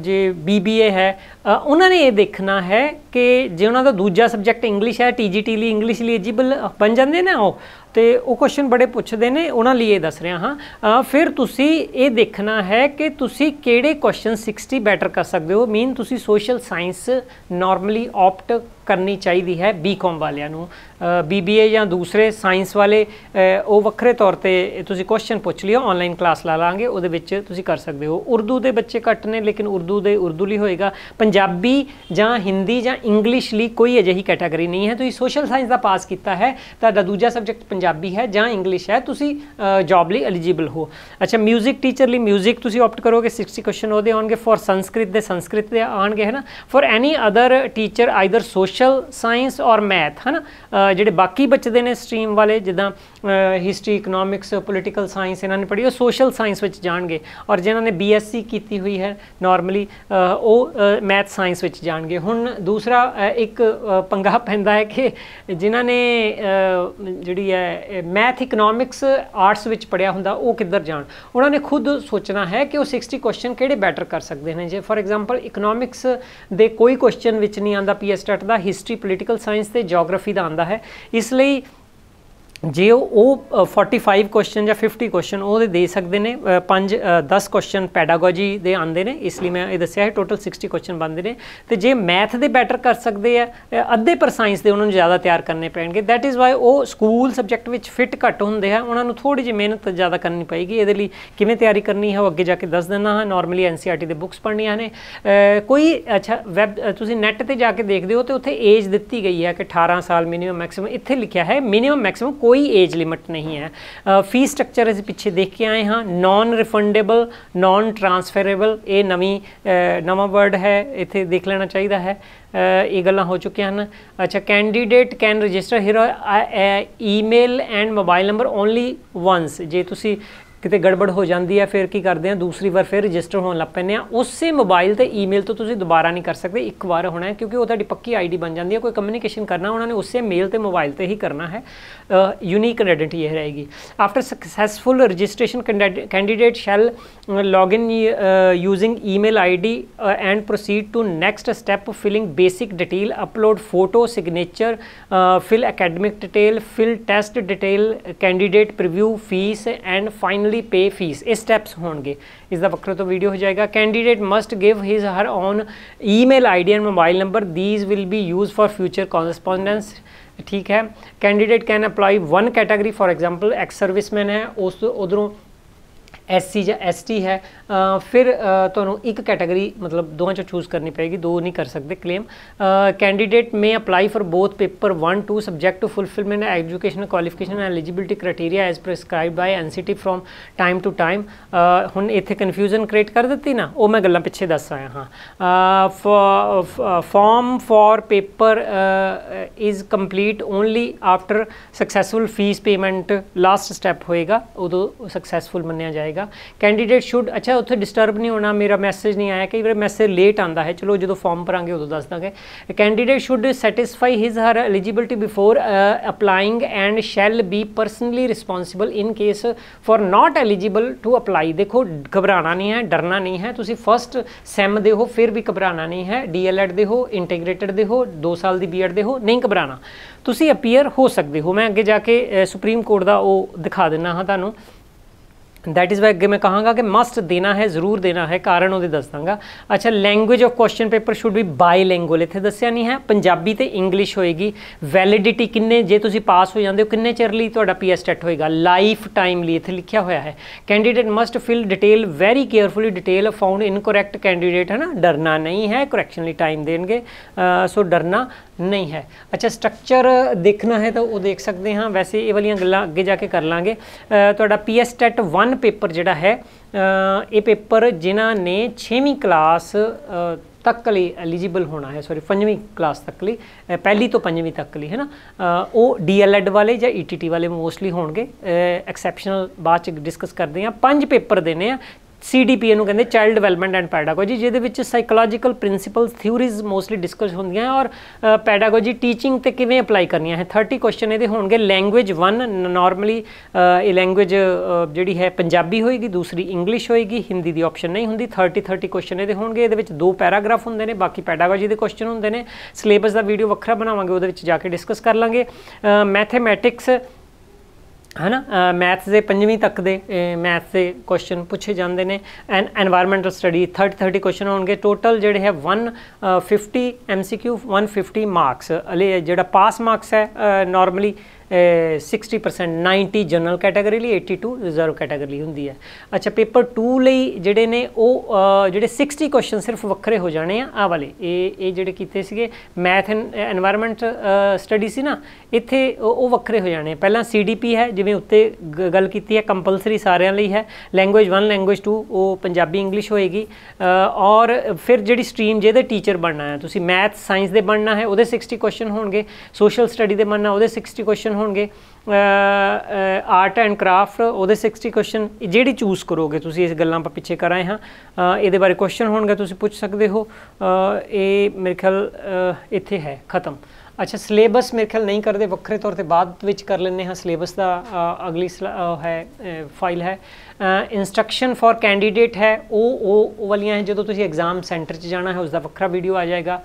ਜੇ ਬੀਬੀਏ ਹੈ ਉਹਨਾਂ ਨੇ ਇਹ ਦੇਖਣਾ ਹੈ ਕਿ ਜੇ ਉਹਨਾਂ ਦਾ ਦੂਜਾ ਸਬਜੈਕਟ ਇੰਗਲਿਸ਼ ਹੈ ਟੀਜੀਟੀ ਲਈ ਇੰਗਲਿਸ਼ ਲਈ ਐਲੀਜੀਬਲ ਬਣ ਜਾਂਦੇ ਨਾ ਉਹ ਤੇ ਉਹ ਕੁਐਸਚਨ ਬੜੇ ਪੁੱਛਦੇ ਨੇ ਉਹਨਾਂ ਲਈ ਇਹ ਦੱਸ ਰਿਹਾ ਹਾਂ ਫਿਰ ਤੁਸੀਂ ਇਹ ਦੇਖਣਾ ਹੈ ਕਿ ਤੁਸੀਂ ਕਿਹੜੇ ਕੁਐਸਚਨ 60 ਬੈਟਰ ਕਰ ਸਕਦੇ ਹੋ ਮੀਨ ਤੁਸੀਂ ਸੋਸ਼ਲ ਸਾਇੰਸ ਨਾਰਮਲੀ ਆਪਟ ਕਰਨੀ ਚਾਹੀਦੀ ਹੈ ਬੀਕਾਮ ਵਾਲਿਆਂ ਨੂੰ ਬੀਬੀਏ ਜਾਂ ਦੂਸਰੇ ਸਾਇੰਸ ਵਾਲੇ ਉਹ ਵੱਖਰੇ ਤੌਰ ਤੇ ਤੁਸੀਂ ਕੁਐਸਚਨ ਪੁੱਛ ਲਿਓ ਆਨਲਾਈਨ ਕਲਾਸ ਲਾ ਲਾਂਗੇ ਉਹਦੇ ਵਿੱਚ ਤੁਸੀਂ ਕਰ ਸਕਦੇ ਹੋ ਉਰਦੂ ਦੇ ਬੱਚੇ ਘੱਟ ਨੇ ਲੇਕਿਨ ਉਰਦੂ ਦੇ ਉਰਦੂ ਲਈ ਹੋਏਗਾ ਪੰਜਾਬੀ ਜਾਂ ਹਿੰਦੀ ਜਾਂ ਇੰਗਲਿਸ਼ ਲਈ ਕੋਈ ਅਜਿਹੀ ਕੈਟਾਗਰੀ ਨਹੀਂ ਹੈ ਤੁਸੀਂ ਸੋਸ਼ਲ ਸਾਇੰਸ ਦਾ ਪਾਸ ਕੀਤਾ ਹੈ ਤੁਹਾਡਾ ਦੂਜਾ ਸਬਜੈਕਟ ਪੰਜਾਬੀ ਹੈ ਜਾਂ ਇੰਗਲਿਸ਼ ਹੈ ਤੁਸੀਂ ਜੌਬ ਲਈ ਐਲੀਜੀਬਲ ਹੋ ਅੱਛਾ 뮤직 ਟੀਚਰ ਲਈ 뮤직 ਤੁਸੀਂ ਆਪਟ ਕਰੋਗੇ 60 ਕੁਐਸਚਨ ਉਹਦੇ ਆਉਣਗੇ ਫॉर ਸੰਸਕ੍ਰਿਤ ਦੇ ਸੰਸਕ੍ਰਿਤ ਦੇ ਆਣਗੇ ਹੈ ਨਾ for any other teacher either social science or math ਹੈ ਨਾ ਜਿਹੜੇ ਬਾਕੀ ਬਚਦੇ ਨੇ ਸਟਰੀਮ ਵਾਲੇ ਜਿੱਦਾਂ ਹਿਸਟਰੀ ਇਕਨੋਮਿਕਸ ਪੋਲੀਟੀਕਲ ਸਾਇੰਸ ਇਹਨਾਂ ਨੇ ਪੜ੍ਹੀ ਉਹ ਸੋਸ਼ਲ ਸਾਇੰਸ ਵਿੱਚ ਜਾਣਗੇ ਔਰ ਜਿਨ੍ਹਾਂ ਨੇ ਬੀਐਸਸੀ ਕੀਤੀ ਹੋਈ ਹੈ ਨਾਰਮਲੀ ਉਹ ਮੈਥ ਸਾਇੰਸ ਵਿੱਚ ਜਾਣਗੇ ਹੁਣ ਦੂਸਰਾ ਇੱਕ ਪੰਗਾ ਪੈਂਦਾ ਹੈ ਕਿ ਜਿਨ੍ਹਾਂ ਨੇ ਜਿਹੜੀ ਹੈ ਮੈਥ ਇਕਨੋਮਿਕਸ ਆਰਟਸ ਵਿੱਚ ਪੜਿਆ ਹੁੰਦਾ ਉਹ ਕਿੱਧਰ ਜਾਣ ਉਹਨਾਂ ਨੇ ਖੁਦ ਸੋਚਣਾ ਹੈ ਕਿ ਉਹ 60 ਕੁਐਸਚਨ ਕਿਹੜੇ ਬੈਟਰ ਕਰ ਸਕਦੇ ਨੇ ਜੇ ਫੋਰ ਐਗਜ਼ਾਮਪਲ ਇਕਨੋਮਿਕਸ ਦੇ ਕੋਈ ਕੁਐਸਚਨ ਵਿੱਚ ਨਹੀਂ ਆਂਦਾ ਪੀਐਸ ਦਾ ਹਿਸਟਰੀ ਪੋਲੀਟੀਕਲ ਸਾਇੰਸ ਤੇ ਜੀਓਗ੍ਰਾਫੀ ਦਾ ਆਂਦਾ ਹੈ ਇਸ ਲਈ ਜੇ ਉਹ 45 ਕੁਐਸਚਨ ਜਾਂ 50 ਕੁਐਸਚਨ ਉਹਦੇ ਦੇ ਸਕਦੇ ਨੇ 5 10 ਕੁਐਸਚਨ ਪੈਡਾਗੋਜੀ ਦੇ ਆਉਂਦੇ ਨੇ ਇਸ ਲਈ ਮੈਂ ਇਹ ਦੱਸਿਆ ਹੈ ਟੋਟਲ 60 ਕੁਐਸਚਨ ਬਣਦੇ ਨੇ ਤੇ ਜੇ ਮੈਥ ਦੇ ਬੈਟਰ ਕਰ ਸਕਦੇ ਆ ਅੱਧੇ ਪਰ ਸਾਇੰਸ ਦੇ ਉਹਨਾਂ ਨੂੰ ਜ਼ਿਆਦਾ ਤਿਆਰ ਕਰਨੇ ਪੈਣਗੇ ਥੈਟ ਇਜ਼ ਵਾਈ ਉਹ ਸਕੂਲ ਸਬਜੈਕਟ ਵਿੱਚ ਫਿੱਟ ਘੱਟ ਹੁੰਦੇ ਆ ਉਹਨਾਂ ਨੂੰ ਥੋੜੀ ਜਿਹੀ ਮਿਹਨਤ ਜ਼ਿਆਦਾ ਕਰਨੀ ਪਏਗੀ ਇਹਦੇ ਲਈ ਕਿਵੇਂ ਤਿਆਰੀ ਕਰਨੀ ਹੈ ਉਹ ਅੱਗੇ ਜਾ ਕੇ ਦੱਸ ਦਿੰਨਾ ਹਾਂ ਨਾਰਮਲੀ ਐਨਸੀਆਰਟੀ e ਦੇ ਬੁੱਕਸ ਪੜ੍ਹਨੀਆਂ ਨੇ ਕੋਈ ਅੱਛਾ ਵੈਬ ਤੁਸੀਂ ਨੈਟ ਤੇ ਜਾ ਕੇ ਦੇਖਦੇ ਹੋ ਤੇ ਉੱਥੇ ਏਜ ਦਿੱਤੀ ਗਈ ਹੈ ਕਿ 18 ਸਾਲ ਮਿਨੀਮਮ ਮੈਕਸਿਮਮ ਇੱਥੇ ਲਿਖਿਆ ਹੈ ਮਿਨੀਮਮ ਮੈਕਸਿਮਮ ਕੋਈ ਏਜ ਲਿਮਟ ਨਹੀਂ ਹੈ ਫੀ ਸਟਰਕਚਰ ਅਸੀਂ ਪਿੱਛੇ ਦੇਖ ਕੇ ਆਏ ਹਾਂ ਨਾਨ ਰਿਫੰਡੇਬਲ ਨਾਨ ਟ੍ਰਾਂਸਫਰੇਬਲ ਇਹ ਨਵੀਂ ਨਵਾਂ ਵਰਡ ਹੈ ਇੱਥੇ ਦੇਖ ਲੈਣਾ ਚਾਹੀਦਾ ਹੈ ਇਹ ਗੱਲਾਂ ਹੋ ਚੁੱਕੀਆਂ ਹਨ ਅੱਛਾ candidate can register here email and mobile number only once ਜੇ ਤੁਸੀਂ कित गड़बड़ हो जाती है फिर की करते हैं दूसरी बार फिर रजिस्टर होने लग ਪੈਂਦੇ ਆ ਉਸੇ ਮੋਬਾਈਲ ਤੇ ਈਮੇਲ ਤੋਂ ਤੁਸੀਂ ਦੁਬਾਰਾ ਨਹੀਂ ਕਰ ਸਕਦੇ ਇੱਕ ਵਾਰ ਹੋਣਾ ਹੈ ਕਿਉਂਕਿ ਉਹ ਤੁਹਾਡੀ ਪੱਕੀ ਆਈਡੀ ਬਣ ਜਾਂਦੀ ਹੈ ਕੋਈ ਕਮਿਊਨੀਕੇਸ਼ਨ ਕਰਨਾ ਉਹਨਾਂ ਨੇ ਉਸੇ ਮੇਲ ਤੇ ਮੋਬਾਈਲ ਤੇ ਹੀ ਕਰਨਾ आइडेंटिटी यह रहेगी after successful registration candidate shall log in using email I D and proceed to next step filling basic detail upload photo signature fill academic detail fill test detail candidate preview fees and final only pay fees ये steps होगा वक्रो तो video हो जाएगा candidate must give his her own email I D and mobile number these will be use for future correspondence ठीक है candidate can apply one category for example ex serviceman है उस उधरों एस सी या S T है आ, फिर तुम्हें तो एक कैटेगरी मतलब दोवें चो चूज़ करनी पेगी दो नहीं कर सकते claim candidate may apply for both paper one two subject fulfilment education qualification eligibility criteria as prescribe by N C T from time to time हूँ इतने कन्फ्यूजन क्रिएट कर दी ना वो मैं गल् पिछे दस आया हाँ form for paper is complete only after successful fee payment last step होएगा उदो सक्सैसफुल मनिया जाएगा ਜਾਏਗਾ ਕੈਂਡੀਡੇਟ ਸ਼ੁੱਡ ਅੱਛਾ ਉੱਥੇ ਡਿਸਟਰਬ ਨਹੀਂ ਹੋਣਾ ਮੇਰਾ ਮੈਸੇਜ ਨਹੀਂ ਆਇਆ ਕਈ ਵਾਰ ਮੈਸੇਜ ਲੇਟ ਆਂਦਾ ਹੈ ਚਲੋ ਜਦੋਂ ਫਾਰਮ ਭਰਾਂਗੇ ਉਦੋਂ ਦੱਸ ਦਾਂਗੇ candidate should satisfy his her eligibility before applying and shall be personally responsible in case for not eligible to apply ਦੇਖੋ ਘਬਰਾਣਾ ਨਹੀਂ ਹੈ ਡਰਨਾ ਨਹੀਂ ਹੈ ਤੁਸੀਂ ਫਸਟ ਸੈਮ ਦੇ ਹੋ ਫਿਰ ਵੀ ਘਬਰਾਣਾ ਨਹੀਂ ਹੈ ਡੀਐਲਐਡ ਦੇ ਹੋ ਇੰਟੀਗ੍ਰੇਟਡ ਦੇ ਹੋ 2 ਸਾਲ ਦੀ ਬੀਐਡ ਦੇ ਹੋ ਨਹੀਂ ਘਬਰਾਣਾ ਤੁਸੀਂ ਅਪੀਅਰ ਹੋ ਸਕਦੇ ਹੋ ਮੈਂ ਅੱਗੇ ਜਾ ਕੇ ਸੁਪਰੀਮ ਕੋਰਟ ਦਾ ਉਹ ਦਿਖਾ ਦਿੰਨਾ ਹਾਂ ਤੁਹਾਨੂੰ ਦੈਟ ਇਜ਼ ਵਾਈ ਅੱਗੇ ਮੈਂ ਕਹਾਂਗਾ ਕਿ ਮਸਟ ਦੇਣਾ ਹੈ ਜ਼ਰੂਰ ਦੇਣਾ ਹੈ ਕਾਰਨ ਉਹਦੇ ਦੱਸ ਦਾਂਗਾ ਅੱਛਾ language of question paper should be bilingual ਇੱਥੇ ਦੱਸਿਆ ਨਹੀਂ ਹੈ ਪੰਜਾਬੀ ਤੇ ਇੰਗਲਿਸ਼ ਹੋਏਗੀ ਵੈਲਿਡਿਟੀ ਕਿੰਨੇ ਜੇ ਤੁਸੀਂ ਪਾਸ ਹੋ ਜਾਂਦੇ ਹੋ ਕਿੰਨੇ ਚਿਰ ਲਈ ਤੁਹਾਡਾ ਪੀਐਸ ਸਟੈਟ ਹੋਏਗਾ ਲਾਈਫ ਟਾਈਮ ਲਈ ਇੱਥੇ ਲਿਖਿਆ ਹੋਇਆ ਹੈ candidate must fill detail very carefully detail found incorrect candidate ਹੈ ਨਾ ਡਰਨਾ ਨਹੀਂ ਹੈ ਕਰੈਕਸ਼ਨ ਲਈ ਟਾਈਮ ਦੇਣਗੇ ਸੋ ਡਰਨਾ ਨਹੀਂ ਹੈ ਅੱਛਾ ਸਟਰਕਚਰ ਦੇਖਣਾ ਹੈ ਤਾਂ ਉਹ ਦੇਖ ਸਕਦੇ ਹਾਂ ਵੈਸੇ ਇਹ ਵਾਲੀਆਂ ਗੱਲਾਂ ਅੱਗੇ ਜਾ ਕੇ ਕਰ ਲਾਂਗੇ ਤੁਹਾਡਾ ਪੀਐਸ ਸਟੈਟ 1 ਵਨ ਪੇਪਰ ਜਿਹੜਾ ਹੈ ਇਹ ਪੇਪਰ ਜਿਨ੍ਹਾਂ ਨੇ 6ਵੀਂ ਕਲਾਸ ਤੱਕ ਲਈ ਐਲੀਜੀਬਲ ਹੋਣਾ ਹੈ ਸੌਰੀ 5ਵੀਂ ਕਲਾਸ ਤੱਕ ਲਈ ਪਹਿਲੀ ਤੋਂ 5ਵੀਂ ਤੱਕ ਲਈ ਹੈ ਨਾ ਉਹ ਡੀਐਲਐਡ ਵਾਲੇ ਜਾਂ ਈਟੀਟੀ e ਵਾਲੇ ਮੋਸਟਲੀ ਹੋਣਗੇ ਐਕਸੈਪਸ਼ਨਲ ਬਾਅਦ ਚ ਡਿਸਕਸ ਕਰਦੇ ਆ ਪੰਜ ਪੇਪਰ ਦੇਨੇ ਆ ਸੀਡੀਪੀਏ ਨੂੰ ਕਹਿੰਦੇ ਚਾਈਲਡ ਡਿਵੈਲਪਮੈਂਟ ਐਂਡ ਪੈਡਾਗੋਜੀ ਜਿਹਦੇ ਵਿੱਚ psychological principles theories mostly discuss ਹੁੰਦੀਆਂ ਔਰ ਪੈਡਾਗੋਜੀ ਟੀਚਿੰਗ ਤੇ ਕਿਵੇਂ ਅਪਲਾਈ ਕਰਨੀਆਂ ਹੈ 30 ਕੁਐਸਚਨ ਇਹਦੇ ਹੋਣਗੇ ਲੈਂਗੁਏਜ 1 ਨਾਰਮਲੀ ਇਹ ਲੈਂਗੁਏਜ ਜਿਹੜੀ ਹੈ ਪੰਜਾਬੀ ਹੋਏਗੀ ਦੂਸਰੀ ਇੰਗਲਿਸ਼ ਹੋਏਗੀ ਹਿੰਦੀ ਦੀ ਆਪਸ਼ਨ ਨਹੀਂ ਹੁੰਦੀ 30 30 ਕੁਐਸਚਨ ਇਹਦੇ ਹੋਣਗੇ ਇਹਦੇ ਵਿੱਚ ਦੋ ਪੈਰਾਗ੍ਰਾਫ ਹੁੰਦੇ ਨੇ ਬਾਕੀ ਪੈਡਾਗੋਜੀ ਦੇ ਕੁਐਸਚਨ ਹੁੰਦੇ ਨੇ ਸਿਲੇਬਸ ਦਾ ਵੀਡੀਓ ਵੱਖਰਾ ਬਣਾਵਾਂਗੇ ਉਹਦੇ ਵਿੱਚ ਜਾ ਕੇ ਡਿਸਕਸ ਕਰ ਲਾਂਗੇ ਮੈਥਮੈਟਿਕਸ ਹਨਾ ਮੈਥਸ ਦੇ 5ਵੀਂ ਤੱਕ ਦੇ ਮੈਥਸ ਦੇ ਕੁਐਸਚਨ ਪੁੱਛੇ ਜਾਂਦੇ ਨੇ ਐਂਡ এনवायरमेंटਲ ਸਟੱਡੀ 30 30 ਕੁਐਸਚਨ ਹੋਣਗੇ ਟੋਟਲ ਜਿਹੜੇ ਹੈ 150 MCQ 150 ਮਾਰਕਸ ਅਲੇ ਜਿਹੜਾ ਪਾਸ ਮਾਰਕਸ ਹੈ ਨਾਰਮਲੀ 60% 90 ਜਨਰਲ ਕੈਟਾਗਰੀ ਲਈ 82 ਰਿਜ਼ਰਵ ਕੈਟਾਗਰੀ ਲਈ ਹੁੰਦੀ ਹੈ ਅੱਛਾ ਪੇਪਰ 2 ਲਈ ਜਿਹੜੇ ਨੇ ਉਹ ਜਿਹੜੇ 60 ਕੁਐਸਚਨ ਸਿਰਫ ਵੱਖਰੇ ਹੋ ਜਾਣੇ ਆ ਆ ਵਾਲੇ ਇਹ ਇਹ ਜਿਹੜੇ ਕੀਤੇ ਸੀਗੇ ਮੈਥ ਐਂਡ এনवायरमेंट ਸਟੱਡੀ ਸੀ ਨਾ ਇੱਥੇ ਉਹ ਵੱਖਰੇ ਹੋ ਜਾਣੇ ਪਹਿਲਾਂ ਸੀਡੀਪੀ ਹੈ ਜਿਵੇਂ ਉੱਤੇ ਗੱਲ ਕੀਤੀ ਹੈ ਕੰਪਲਸਰੀ ਸਾਰਿਆਂ ਲਈ ਹੈ ਲੈਂਗੁਏਜ 1 ਲੈਂਗੁਏਜ 2 ਉਹ ਪੰਜਾਬੀ ਇੰਗਲਿਸ਼ ਹੋਏਗੀ ਔਰ ਫਿਰ ਜਿਹੜੀ ਸਟਰੀਮ ਜਿਹਦੇ ਟੀਚਰ ਬਣਨਾ ਹੈ ਤੁਸੀਂ ਮੈਥ ਸਾਇੰਸ ਦੇ ਬਣਨਾ ਹੈ ਉਹਦੇ 60 ਕੁਐਸਚਨ ਹੋਣਗੇ ਸੋਸ਼ਲ ਸਟੱਡੀ ਦੇ ਬਣਨਾ ਉਹਦੇ 60 ਕੁਐਸਚਨ ਹੋਣਗੇ ਆਰਟ ਐਂਡ ਕਰਾਫਟ ਉਹਦੇ 60 ਕੁਐਸਚਨ ਜਿਹੜੀ ਚੂਜ਼ ਕਰੋਗੇ ਤੁਸੀਂ ਇਸ ਗੱਲਾਂ ਆਪਾਂ ਪਿੱਛੇ ਕਰਾਏ ਹਾਂ ਇਹਦੇ ਬਾਰੇ ਕੁਐਸਚਨ ਹੋਣਗੇ ਤੁਸੀਂ ਪੁੱਛ ਸਕਦੇ ਹੋ ਇਹ ਮੇਰੇ ਖਿਆਲ ਇੱਥੇ ਹੈ ਖਤਮ ਅੱਛਾ ਸਿਲੇਬਸ ਮੇਰੇ ਖਿਆਲ ਨਹੀਂ ਕਰਦੇ ਵੱਖਰੇ ਤੌਰ ਤੇ ਬਾਅਦ ਵਿੱਚ ਕਰ ਲੈਣੇ ਹਾਂ ਸਿਲੇਬਸ ਦਾ ਅਗਲੀ ਹੈ ਫਾਈਲ ਹੈ ਇਨਸਟਰਕਸ਼ਨ ਫॉर ਕੈਂਡੀਡੇਟ ਹੈ ਉਹ ਉਹ ਵਾਲੀਆਂ ਹੈ ਜਦੋਂ ਤੁਸੀਂ ਐਗਜ਼ਾਮ ਸੈਂਟਰ 'ਚ ਜਾਣਾ ਹੈ ਉਸ ਦਾ ਵੱਖਰਾ ਵੀਡੀਓ ਆ ਜਾਏਗਾ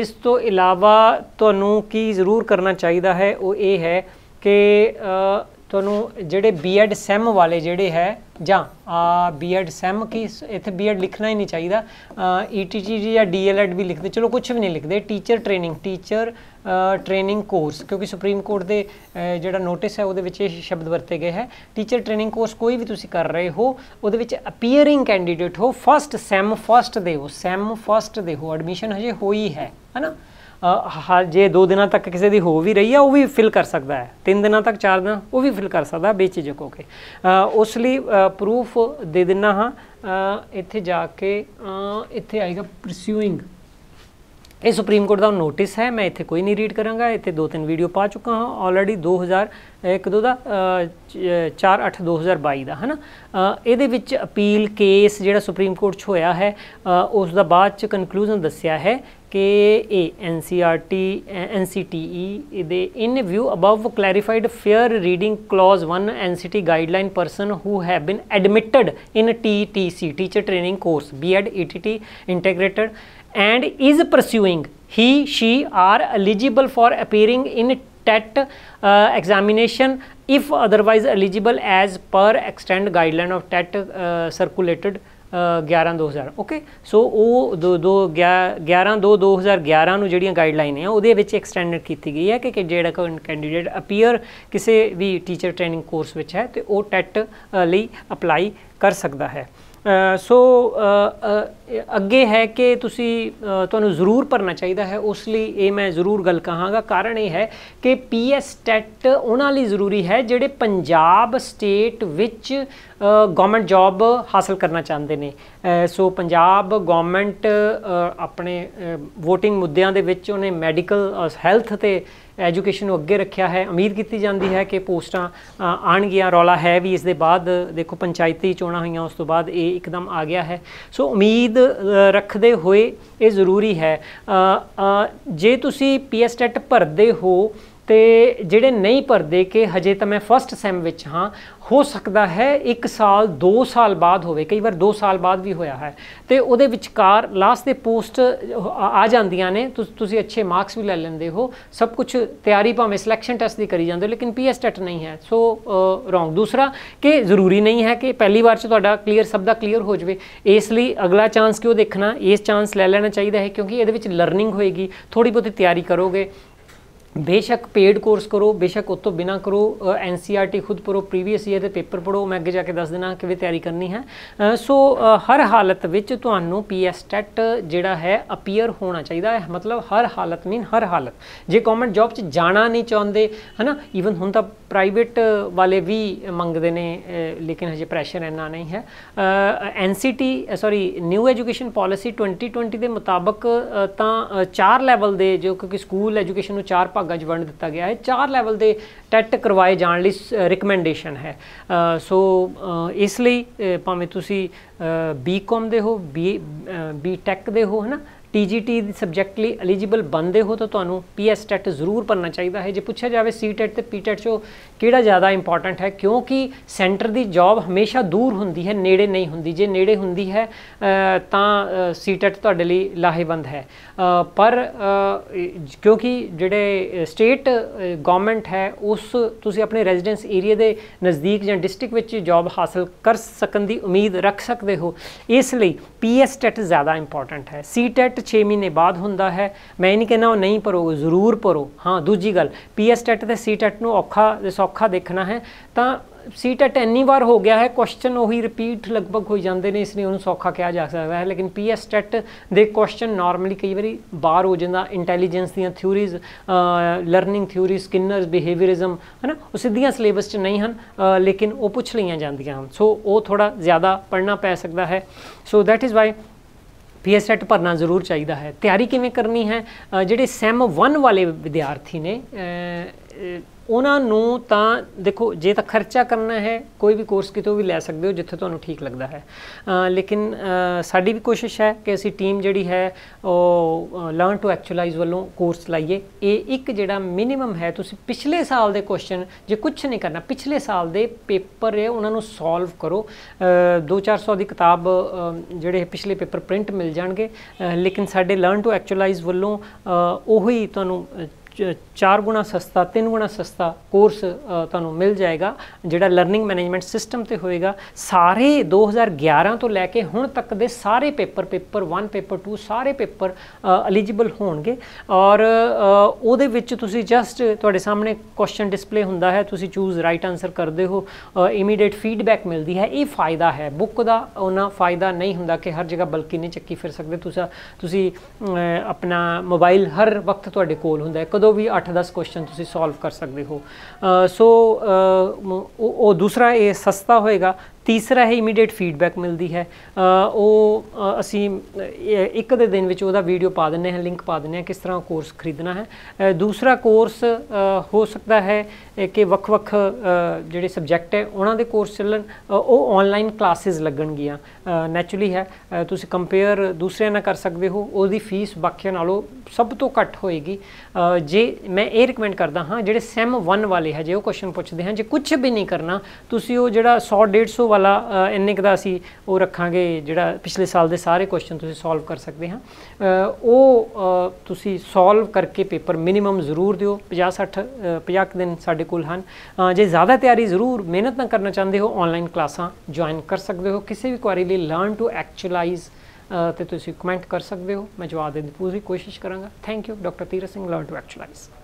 ਇਸ ਤੋਂ ਇਲਾਵਾ ਤੁਹਾਨੂੰ ਕੀ ਜ਼ਰੂਰ ਕਰਨਾ ਚਾਹੀਦਾ ਹੈ ਉਹ ਇਹ ਹੈ ਕਿ ਤੁਹਾਨੂੰ ਜਿਹੜੇ ਬੀਐਡ ਸੈਮ ਵਾਲੇ ਜਿਹੜੇ ਹੈ ਜਾਂ ਆ ਬੀਐਡ ਸੈਮ ਕੀ ਇੱਥੇ ਬੀਐਡ ਲਿਖਣਾ ਹੀ ਨਹੀਂ ਚਾਹੀਦਾ ਈਟੀਟੀ e ਜਾਂ ਡੀਐਲਐਡ ਵੀ ਲਿਖਦੇ ਚਲੋ ਕੁਝ ਵੀ ਨਹੀਂ ਲਿਖਦੇ teacher training teacher training course ਕਿਉਂਕਿ ਸੁਪਰੀਮ ਕੋਰਟ ਦੇ ਜਿਹੜਾ ਨੋਟਿਸ ਹੈ ਉਹਦੇ ਵਿੱਚ ਇਹ ਸ਼ਬਦ ਵਰਤੇ ਗਏ ਹੈ ਟੀਚਰ ਟ੍ਰੇਨਿੰਗ ਕੋਰਸ ਕੋਈ ਵੀ ਤੁਸੀਂ ਕਰ ਰਹੇ ਹੋ ਉਹਦੇ ਵਿੱਚ ਅਪੀਅਰਿੰਗ ਕੈਂਡੀਡੇਟ ਹੋ ਫਸਟ ਸੈਮ ਫਸਟ ਦੇ ਹੋ ਸੈਮ ਫਸਟ ਦੇ ਹੋ ਐਡਮਿਸ਼ਨ ਹਜੇ ਹੋਈ ਹੈ ਹਨਾ ਹਾਂ ਜੇ 2 ਦਿਨਾਂ ਤੱਕ ਕਿਸੇ ਦੀ ਹੋ ਵੀ ਰਹੀ ਹੈ ਉਹ ਵੀ ਫਿਲ ਕਰ ਸਕਦਾ ਹੈ 3 ਦਿਨਾਂ ਤੱਕ 4 ਦਿਨਾਂ ਉਹ ਵੀ ਫਿਲ ਕਰ ਸਕਦਾ ਬੇਚਿਜਕ ਹੋ ਕੇ ਉਸ ਲਈ ਪ੍ਰੂਫ ਦੇ ਦਿੰਨਾ ਹਾਂ ਇੱਥੇ ਜਾ ਕੇ ਇੱਥੇ ਆਏਗਾ ਪਰਸੂਇੰਗ ਇਹ ਸੁਪਰੀਮ ਕੋਰਟ ਦਾ ਨੋਟਿਸ ਹੈ ਮੈਂ ਇੱਥੇ ਕੋਈ ਨਹੀਂ ਰੀਡ ਕਰਾਂਗਾ ਇੱਥੇ ਦੋ ਤਿੰਨ ਵੀਡੀਓ ਪਾ ਚੁੱਕਾ ਹਾਂ ਆਲਰੇਡੀ 2001 ਦੋ ਦਾ 48 2022 ਦਾ ਹਨਾ ਇਹਦੇ ਵਿੱਚ ਅਪੀਲ ਕੇਸ ਜਿਹੜਾ ਸੁਪਰੀਮ ਕੋਰਟ 'ਚ ਹੋਇਆ ਹੈ ਉਸ ਦਾ ਬਾਅਦ 'ਚ ਕਨਕਲੂਜਨ ਦੱਸਿਆ ਹੈ ਕਿ ਇਹ ਐਨਸੀਆਰਟੀ ਐਨਸੀਟੀਈ ਇਹਦੇ in view above clarified fair reading clause 1 NCT guideline person who have been admitted in TTC teacher training course BEd ETT integrated and is pursuing he she are eligible for appearing in tet uh, examination if otherwise eligible as per extend guideline of tet uh, circulated 11 2000 okay so ਉਹ 2 2 11 2 2011 ਨੂੰ ਜਿਹੜੀਆਂ guideline ਹੈ ਉਹਦੇ ਵਿੱਚ extend ਕੀਤੀ ਗਈ ਹੈ ਕਿ ਜਿਹੜਾ ਕੈਂਡੀਡੇਟ ਅਪੀਅਰ ਕਿਸੇ ਵੀ ਟੀਚਰ ਟ੍ਰੇਨਿੰਗ ਕੋਰਸ ਵਿੱਚ ਹੈ ਤੇ ਉਹ ਟੈਟ ਲਈ ਅਪਲਾਈ ਕਰ ਸਕਦਾ ਹੈ ਸੋ ਅੱਗੇ ਹੈ ਕਿ ਤੁਸੀਂ ਤੁਹਾਨੂੰ ਜ਼ਰੂਰ ਭਰਨਾ ਚਾਹੀਦਾ ਹੈ ਉਸ ਲਈ ਇਹ ਮੈਂ ਜ਼ਰੂਰ ਗੱਲ ਕਹਾਂਗਾ ਕਾਰਨ ਇਹ ਹੈ ਕਿ ਪੀਐਸ ਟੈਟ ਉਹਨਾਂ ਲਈ ਜ਼ਰੂਰੀ ਹੈ ਜਿਹੜੇ ਪੰਜਾਬ ਸਟੇਟ ਵਿੱਚ ਗਵਰਨਮੈਂਟ ਜੌਬ ਹਾਸਲ ਕਰਨਾ ਚਾਹੁੰਦੇ ਨੇ ਸੋ ਪੰਜਾਬ ਗਵਰਨਮੈਂਟ ਆਪਣੇ VOTING ਮੁੱਦਿਆਂ ਦੇ ਵਿੱਚ ਉਹਨੇ ਮੈਡੀਕਲ ਹੈਲਥ ਤੇ ਐਜੂਕੇਸ਼ਨ ਨੂੰ ਅੱਗੇ ਰੱਖਿਆ ਹੈ ਉਮੀਦ ਕੀਤੀ ਜਾਂਦੀ ਹੈ ਕਿ ਪੋਸਟਾਂ ਆਣਗੀਆਂ ਰੌਲਾ ਹੈ ਵੀ ਇਸ ਦੇ ਬਾਅਦ ਦੇਖੋ ਪੰਚਾਇਤੀ ਚੋਣਾਂ ਹੋਈਆਂ ਉਸ ਤੋਂ ਬਾਅਦ ਇਹ ਇੱਕਦਮ ਆ ਗਿਆ ਹੈ ਸੋ ਉਮੀਦ ਰੱਖਦੇ ਹੋਏ ਇਹ ਜ਼ਰੂਰੀ ਹੈ ਜੇ ਤੁਸੀਂ ਪੀਐਸਟੈਟ ਭਰਦੇ ਹੋ ਤੇ ਜਿਹੜੇ ਨਹੀਂ ਭਰਦੇ ਕਿ ਹਜੇ ਤਾਂ ਮੈਂ ਫਸਟ ਸੈਮ ਵਿੱਚ ਹਾਂ ਹੋ ਸਕਦਾ ਹੈ 1 ਸਾਲ 2 ਸਾਲ ਬਾਅਦ ਹੋਵੇ ਕਈ ਵਾਰ 2 ਸਾਲ ਬਾਅਦ ਵੀ ਹੋਇਆ ਹੈ ਤੇ ਉਹਦੇ ਵਿਚਕਾਰ ਲਾਸਟ ਦੇ ਪੋਸਟ ਆ ਜਾਂਦੀਆਂ ਨੇ ਤੁਸੀਂ ਅੱਛੇ ਮਾਰਕਸ ਵੀ ਲੈ ਲੈਂਦੇ ਹੋ ਸਭ ਕੁਝ ਤਿਆਰੀ ਭਾਵੇਂ ਸਿਲੈਕਸ਼ਨ ਟੈਸਟ ਦੀ ਕਰੀ ਜਾਂਦੇ ਹੋ ਲੇਕਿਨ ਪੀਐਸ ਟੈਟ ਨਹੀਂ ਹੈ ਸੋ ਰੋਂਗ ਦੂਸਰਾ ਕਿ ਜ਼ਰੂਰੀ ਨਹੀਂ ਹੈ ਕਿ ਪਹਿਲੀ ਵਾਰ ਚ ਤੁਹਾਡਾ ਕਲੀਅਰ ਸਭ ਦਾ ਕਲੀਅਰ ਹੋ ਜਾਵੇ ਇਸ ਲਈ ਅਗਲਾ ਚਾਂਸ ਕਿਉਂ ਦੇਖਣਾ ਇਸ ਚਾਂਸ ਲੈ ਲੈਣਾ ਚਾਹੀਦਾ ਹੈ ਕਿਉਂਕਿ ਇਹਦੇ ਵਿੱਚ ਲਰਨਿੰਗ ਹੋਏਗੀ ਥੋੜੀ ਬਹੁਤੀ ਤਿਆਰੀ ਕਰੋਗੇ ਬੇਸ਼ੱਕ ਪੇਡ ਕੋਰਸ ਕਰੋ ਬੇਸ਼ੱਕ ਉਸ ਤੋਂ ਬਿਨਾ ਕਰੋ ਐਨਸੀਆਰਟੀ e ਖੁਦ ਪਰੋ ਪ੍ਰੀਵੀਅਸ ਈਅਰ ਦੇ ਪੇਪਰ ਪੜੋ ਮੈਂ ਅੱਗੇ ਜਾ ਕੇ ਦੱਸ ਦੇਣਾ ਕਿਵੇਂ ਤਿਆਰੀ ਕਰਨੀ ਹੈ ਸੋ ਹਰ ਹਾਲਤ ਵਿੱਚ ਤੁਹਾਨੂੰ ਪੀਐਸ ਟੈਟ ਜਿਹੜਾ ਹੈ ਅਪੀਅਰ ਹੋਣਾ ਚਾਹੀਦਾ ਹੈ ਮਤਲਬ ਹਰ ਹਾਲਤ ਮੀਨ ਹਰ ਹਾਲਤ ਜੇ ਗਵਰਨਮੈਂਟ ਜੌਬ 'ਚ ਜਾਣਾ ਨਹੀਂ ਚਾਹੁੰਦੇ ਹਨਾ ਈਵਨ ਹੁਣ ਤਾਂ ਪ੍ਰਾਈਵੇਟ ਵਾਲੇ ਵੀ ਮੰਗਦੇ ਨੇ ਲੇਕਿਨ ਹਜੇ ਪ੍ਰੈਸ਼ਰ ਇੰਨਾ ਨਹੀਂ ਹੈ NCT sorry new education policy 2020 ਦੇ ਮੁਤਾਬਕ ਤਾਂ ਚਾਰ ਲੈਵਲ ਦੇ ਜੋ ਕਿਉਂਕਿ ਸਕੂਲ ਐਜੂਕੇਸ਼ਨ ਨੂੰ ਚਾਰ ਭਾਗਾਂ 'ਚ ਵੰਡ ਦਿੱਤਾ ਗਿਆ ਹੈ ਚਾਰ ਲੈਵਲ ਦੇ ਟੈਟ ਕਰਵਾਏ ਜਾਣ ਲਈ ਰეკਮੈਂਡੇਸ਼ਨ ਹੈ ਸੋ ਇਸ ਲਈ ਭਾਵੇਂ ਤੁਸੀਂ ਬੀਕਮ ਦੇ ਹੋ ਬੀ ਬੀਟੈਕ ਦੇ ਹੋ ਹਨਾ ਟੀਜੀਟੀ ਦੇ ਸਬਜੈਕਟ ਲਈ ਐਲੀਜੀਬਲ ਬਣਦੇ ਹੋ ਤਾਂ ਤੁਹਾਨੂੰ PS TET ਜ਼ਰੂਰ ਪੜਨਾ ਚਾਹੀਦਾ ਹੈ ਜੇ ਪੁੱਛਿਆ ਜਾਵੇ ਸੀਟੈਟ e ਤੇ ਪੀਟੈਟ e ਚੋਂ ਕਿਹੜਾ ਜ਼ਿਆਦਾ ਇੰਪੋਰਟੈਂਟ ਹੈ ਕਿਉਂਕਿ ਸੈਂਟਰ ਦੀ ਜੌਬ ਹਮੇਸ਼ਾ ਦੂਰ ਹੁੰਦੀ ਹੈ ਨੇੜੇ ਨਹੀਂ ਹੁੰਦੀ ਜੇ ਨੇੜੇ ਹੁੰਦੀ ਹੈ ਤਾਂ ਸੀਟੈਟ e ਤੁਹਾਡੇ ਲਈ ਲਾਹੇਵੰਦ ਹੈ ਪਰ ਕਿਉਂਕਿ ਜਿਹੜੇ ਸਟੇਟ ਗਵਰਨਮੈਂਟ ਹੈ ਉਸ ਤੁਸੀਂ ਆਪਣੇ ਰੈਜ਼ੀਡੈਂਸ ਏਰੀਆ ਦੇ ਨਜ਼ਦੀਕ ਜਾਂ ਡਿਸਟ੍ਰਿਕਟ ਵਿੱਚ ਜੌਬ ਹਾਸਲ ਕਰ ਸਕਣ ਦੀ ਉਮੀਦ ਰੱਖ ਸਕਦੇ ਹੋ ਇਸ ਲਈ PS TET ਜ਼ਿਆਦਾ ਇੰਪੋਰਟੈਂਟ ਹੈ ਸੀਟੈਟ 6 ਮਹੀਨੇ ਬਾਅਦ ਹੁੰਦਾ ਹੈ ਮੈਂ ਨਹੀਂ ਕਹਿੰਦਾ ਉਹ ਨਹੀਂ ਭਰੋ ਜ਼ਰੂਰ ਭਰੋ ਹਾਂ ਦੂਜੀ ਗੱਲ ਪੀਐਸ ਟੈਟ e ਤੇ ਸੀ ਟੈਟ e ਨੂੰ ਔਖਾ ਸੌਖਾ ਦੇਖਣਾ ਹੈ ਤਾਂ ਸੀ ਟੈਟ e ਇੰਨੀ ਵਾਰ ਹੋ ਗਿਆ ਹੈ ਕੁਐਸਚਨ ਉਹੀ ਰਿਪੀਟ ਲਗਭਗ ਹੋ ਜਾਂਦੇ ਨੇ ਇਸ ਲਈ ਉਹਨੂੰ ਸੌਖਾ ਕਿਹਾ ਜਾ ਸਕਦਾ ਹੈ ਲੇਕਿਨ ਪੀਐਸ ਟੈਟ ਦੇ ਕੁਐਸਚਨ ਨਾਰਮਲੀ ਕਈ ਵਾਰੀ ਬਾਹਰ ਹੋ ਜਾਂਦਾ ਇੰਟੈਲੀਜੈਂਸ ਦੀਆਂ theories learning theory Skinner's behaviourism ਹਨਾ ਉਹ ਸਿੱਧੀਆਂ ਸਿਲੇਬਸ 'ਚ ਨਹੀਂ ਹਨ ਲੇਕਿਨ ਉਹ ਪੁੱਛ ਲਈਆਂ ਜਾਂਦੀਆਂ ਹਨ ਸੋ ਉਹ ਥੋੜਾ ਜ਼ਿਆਦਾ ਪੜਨਾ ਪੈ ਸਕਦਾ ਹੈ so that is why PSTET ਭਰਨਾ ਜ਼ਰੂਰ ਚਾਹੀਦਾ ਹੈ ਤਿਆਰੀ ਕਿਵੇਂ ਕਰਨੀ ਹੈ ਜਿਹੜੇ ਸੈਮ 1 e ਵਾਲੇ ਵਿਦਿਆਰਥੀ ਨੇ ਉਹਨਾਂ ਨੂੰ ਤਾਂ ਦੇਖੋ ਜੇ ਤਾਂ ਖਰਚਾ ਕਰਨਾ ਹੈ ਕੋਈ ਵੀ ਕੋਰਸ ਕਿਤੋਂ ਵੀ ਲੈ ਸਕਦੇ ਹੋ ਜਿੱਥੇ ਤੁਹਾਨੂੰ ਠੀਕ ਲੱਗਦਾ ਹੈ ਲੇਕਿਨ ਸਾਡੀ ਵੀ ਕੋਸ਼ਿਸ਼ ਹੈ ਕਿ ਅਸੀਂ ਟੀਮ ਜਿਹੜੀ ਹੈ ਉਹ ਲਰਨ ਟੂ ਐਕਚੁਅਲਾਈਜ਼ ਵੱਲੋਂ ਕੋਰਸ ਲਾਈਏ ਇਹ ਇੱਕ ਜਿਹੜਾ ਮਿਨੀਮਮ ਹੈ ਤੁਸੀਂ ਪਿਛਲੇ ਸਾਲ ਦੇ ਕੁਐਸਚਨ ਜੇ ਕੁਝ ਨਹੀਂ ਕਰਨਾ ਪਿਛਲੇ ਸਾਲ ਦੇ ਪੇਪਰ ਹੈ ਉਹਨਾਂ ਨੂੰ ਸੋਲਵ ਕਰੋ 2-400 ਦੀ ਕਿਤਾਬ ਜਿਹੜੇ ਪਿਛਲੇ ਪੇਪਰ ਪ੍ਰਿੰਟ ਮਿਲ ਜਾਣਗੇ ਲੇਕਿਨ ਸਾਡੇ ਲਰਨ ਟੂ ਐਕਚੁਅਲਾਈਜ਼ ਵੱਲੋਂ ਉਹੀ ਤੁਹਾਨੂੰ ਚਾਰ ਗੁਣਾ ਸਸਤਾ ਤਿੰਨ ਗੁਣਾ ਸਸਤਾ ਕੋਰਸ ਤੁਹਾਨੂੰ ਮਿਲ ਜਾਏਗਾ ਜਿਹੜਾ ਲਰਨਿੰਗ ਮੈਨੇਜਮੈਂਟ ਸਿਸਟਮ ਤੇ ਹੋਏਗਾ ਸਾਰੇ 2011 ਤੋਂ ਲੈ ਕੇ ਹੁਣ ਤੱਕ ਦੇ ਸਾਰੇ ਪੇਪਰ ਪੇਪਰ 1 ਪੇਪਰ 2 ਸਾਰੇ ਪੇਪਰ ਐਲੀਜੀਬਲ ਹੋਣਗੇ ਔਰ ਉਹਦੇ ਵਿੱਚ ਤੁਸੀਂ ਜਸਟ ਤੁਹਾਡੇ ਸਾਹਮਣੇ ਕੁਐਸਚਨ ਡਿਸਪਲੇ ਹੁੰਦਾ ਹੈ ਤੁਸੀਂ ਚੂਜ਼ ਰਾਈਟ ਆਨਸਰ ਕਰਦੇ ਹੋ ਇਮੀਡੀਏਟ ਫੀਡਬੈਕ ਮਿਲਦੀ ਹੈ ਇਹ ਫਾਇਦਾ ਹੈ ਬੁੱਕ ਦਾ ਉਹਨਾਂ ਫਾਇਦਾ ਨਹੀਂ ਹੁੰਦਾ ਕਿ ਹਰ ਜਗ੍ਹਾ ਬਲਕੀ ਨਹੀਂ ਚੱਕੀ ਫਿਰ ਸਕਦੇ ਤੁਸੀਂ ਤੁਸੀਂ ਆਪਣਾ ਮੋਬਾਈਲ ਹਰ ਵਕਤ ਤੁਹਾਡੇ ਕੋਲ ਹੁੰਦਾ ਹੈ ਕਦੋਂ ਵੀ 8-10 ਕੁਐਸਚਨ ਤੁਸੀਂ ਸੋਲਵ ਕਰ ਸਕਦੇ ਹੋ ਸੋ ਉਹ ਦੂਸਰਾ ਇਹ ਸਸਤਾ ਹੋਏਗਾ ਤੀਸਰਾ ਹੈ ਇਮੀਡੀਏਟ ਫੀਡਬੈਕ ਮਿਲਦੀ ਹੈ ਉਹ ਅਸੀਂ ਇੱਕ ਦੇ ਦਿਨ ਵਿੱਚ ਉਹਦਾ ਵੀਡੀਓ ਪਾ ਦਿੰਨੇ ਹਾਂ ਲਿੰਕ ਪਾ ਦਿੰਨੇ ਹਾਂ ਕਿਸ ਤਰ੍ਹਾਂ ਕੋਰਸ ਖਰੀਦਣਾ ਹੈ ਦੂਸਰਾ ਕੋਰਸ ਹੋ ਸਕਦਾ ਹੈ ਕਿ ਵੱਖ-ਵੱਖ ਜਿਹੜੇ ਸਬਜੈਕਟ ਹੈ ਉਹਨਾਂ ਦੇ ਕੋਰਸ ਚੱਲਣ ਉਹ ਆਨਲਾਈਨ ਕਲਾਸਿਸ ਲੱਗਣਗੀਆਂ ਨੈਚੁਰਲੀ ਹੈ ਤੁਸੀਂ ਕੰਪੇਅਰ ਦੂਸਰਿਆਂ ਨਾਲ ਕਰ ਸਕਦੇ ਹੋ ਉਹਦੀ ਫੀਸ ਬਾਕੀਆਂ ਨਾਲੋਂ ਸਭ ਤੋਂ ਘੱਟ ਹੋਏਗੀ ਜੇ ਮੈਂ ਇਹ ਰეკਮੈਂਡ ਕਰਦਾ ਹਾਂ ਜਿਹੜੇ ਸੈਮ 1 ਵਾਲੇ ਹੈ ਜੇ ਉਹ ਕੁਐਸਚਨ ਪੁੱਛਦੇ ਹਨ ਜੇ ਕੁਝ ਵੀ ਨਹੀਂ ਕਰਨਾ ਤੁਸੀਂ ਉਹ ਜਿਹੜਾ 100 150 ਵਾਲਾ ਇੰਨੇ ਕਦਾ ਅਸੀਂ ਉਹ ਰੱਖਾਂਗੇ ਜਿਹੜਾ ਪਿਛਲੇ ਸਾਲ ਦੇ ਸਾਰੇ ਕੁਐਸਚਨ ਤੁਸੀਂ ਸੋਲਵ ਕਰ ਸਕਦੇ ਹਾਂ ਉਹ ਤੁਸੀਂ ਸੋਲਵ ਕਰਕੇ ਪੇਪਰ ਮਿਨੀਮਮ ਜ਼ਰੂਰ ਦਿਓ 50 60 50 ਦਿਨ ਸਾਡੇ ਕੋਲ ਹਨ ਜੇ ਜ਼ਿਆਦਾ ਤਿਆਰੀ ਜ਼ਰੂਰ ਮਿਹਨਤ ਨਾ ਕਰਨਾ ਚਾਹੁੰਦੇ ਹੋ ਆਨਲਾਈਨ ਕਲਾਸਾਂ ਜੁਆਇਨ ਕਰ ਸਕਦੇ ਹੋ ਕਿਸੇ ਵੀ ਕੁਐਰੀ ਲਈ ਲਰਨ ਟੂ ਐਕਚੁਅਲਾਈਜ਼ ਤੇ ਤੁਸੀਂ ਕਮੈਂਟ ਕਰ ਸਕਦੇ ਹੋ ਮੈਂ ਜਵਾਬ ਦੇਣ ਦੀ ਪੂਰੀ ਕੋਸ਼ਿਸ਼ ਕਰਾਂਗਾ ਥੈਂਕ ਯੂ ਡਾਕਟਰ ਤੀਰ ਸਿੰਘ ਲਰਨ ਟੂ ਐਕਚੁਅਲਾਈਜ਼